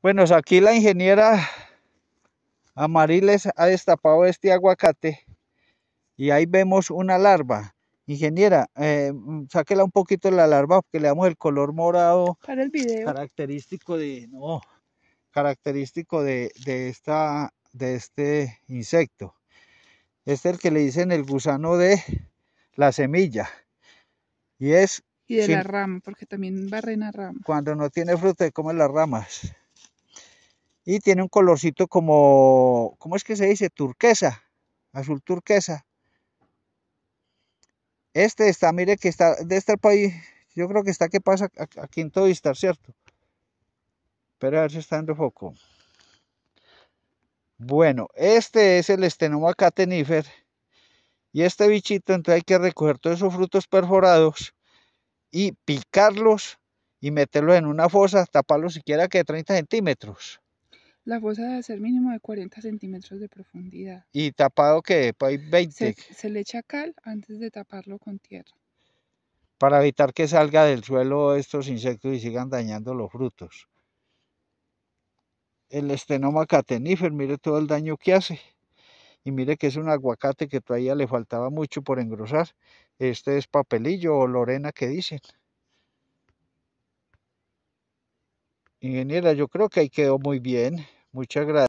Bueno, aquí la ingeniera Amariles ha destapado este aguacate y ahí vemos una larva. Ingeniera, eh, sáquela un poquito la larva porque le damos el color morado para el característico de característico de, de, esta, de este insecto. Este es el que le dicen el gusano de la semilla. Y es y de la rama, porque también barren la rama. Cuando no tiene fruta, come las ramas y tiene un colorcito como, ¿cómo es que se dice? Turquesa, azul turquesa. Este está, mire que está de este país, yo creo que está que pasa aquí en todo está, ¿cierto? Pero a ver si está dando foco. Bueno, este es el estenoma catenífer. Y este bichito, entonces hay que recoger todos esos frutos perforados y picarlos y meterlos en una fosa, taparlos siquiera que de 30 centímetros. La fosa debe ser mínimo de 40 centímetros de profundidad. ¿Y tapado qué? Se, le echa cal antes de taparlo con tierra. Para evitar que salga del suelo estos insectos y sigan dañando los frutos. El estenoma catenífer, mire todo el daño que hace. Y mire que es un aguacate que todavía le faltaba mucho por engrosar. Este es papelillo o lorena que dicen. Ingeniera, yo creo que ahí quedó muy bien. Muchas gracias.